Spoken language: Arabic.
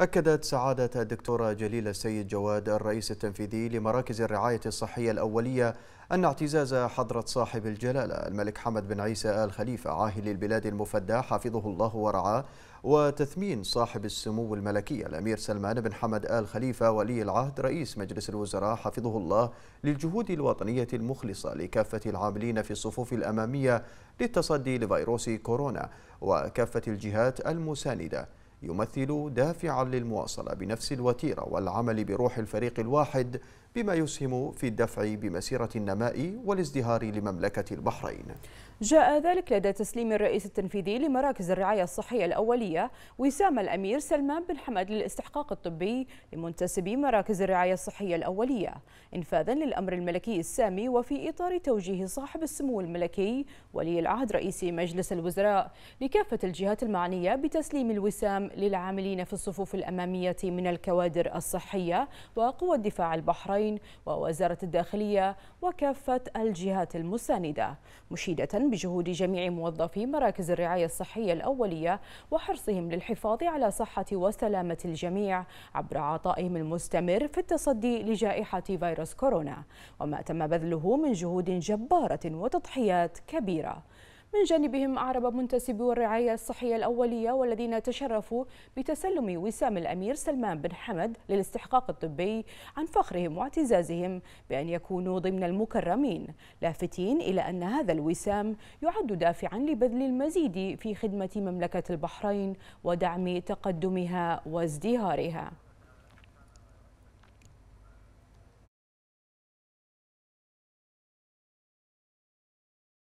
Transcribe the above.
أكدت سعادة الدكتورة جليلة السيد جواد الرئيس التنفيذي لمراكز الرعاية الصحية الأولية أن اعتزاز حضرة صاحب الجلالة الملك حمد بن عيسى آل خليفة عاهل البلاد المفدى حفظه الله ورعاه وتثمين صاحب السمو الملكي الأمير سلمان بن حمد آل خليفة ولي العهد رئيس مجلس الوزراء حفظه الله للجهود الوطنية المخلصة لكافة العاملين في الصفوف الأمامية للتصدي لفيروس كورونا وكافة الجهات المساندة يمثل دافعا للمواصلة بنفس الوتيرة والعمل بروح الفريق الواحد بما يسهم في الدفع بمسيرة النماء والازدهار لمملكة البحرين جاء ذلك لدى تسليم الرئيس التنفيذي لمراكز الرعاية الصحية الأولية وسام الأمير سلمان بن حمد للاستحقاق الطبي لمنتسبي مراكز الرعاية الصحية الأولية إنفاذا للأمر الملكي السامي وفي إطار توجيه صاحب السمو الملكي ولي العهد رئيس مجلس الوزراء لكافة الجهات المعنية بتسليم الوسام للعاملين في الصفوف الأمامية من الكوادر الصحية وقوى الدفاع البحرين ووزارة الداخلية وكافة الجهات المساندة مشيدة بجهود جميع موظفي مراكز الرعاية الصحية الأولية وحرصهم للحفاظ على صحة وسلامة الجميع عبر عطائهم المستمر في التصدي لجائحة فيروس كورونا وما تم بذله من جهود جبارة وتضحيات كبيرة من جانبهم أعرب منتسبو الرعاية الصحية الأولية والذين تشرفوا بتسلم وسام الأمير سلمان بن حمد للاستحقاق الطبي عن فخرهم واعتزازهم بأن يكونوا ضمن المكرمين لافتين إلى أن هذا الوسام يعد دافعا لبذل المزيد في خدمة مملكة البحرين ودعم تقدمها وازدهارها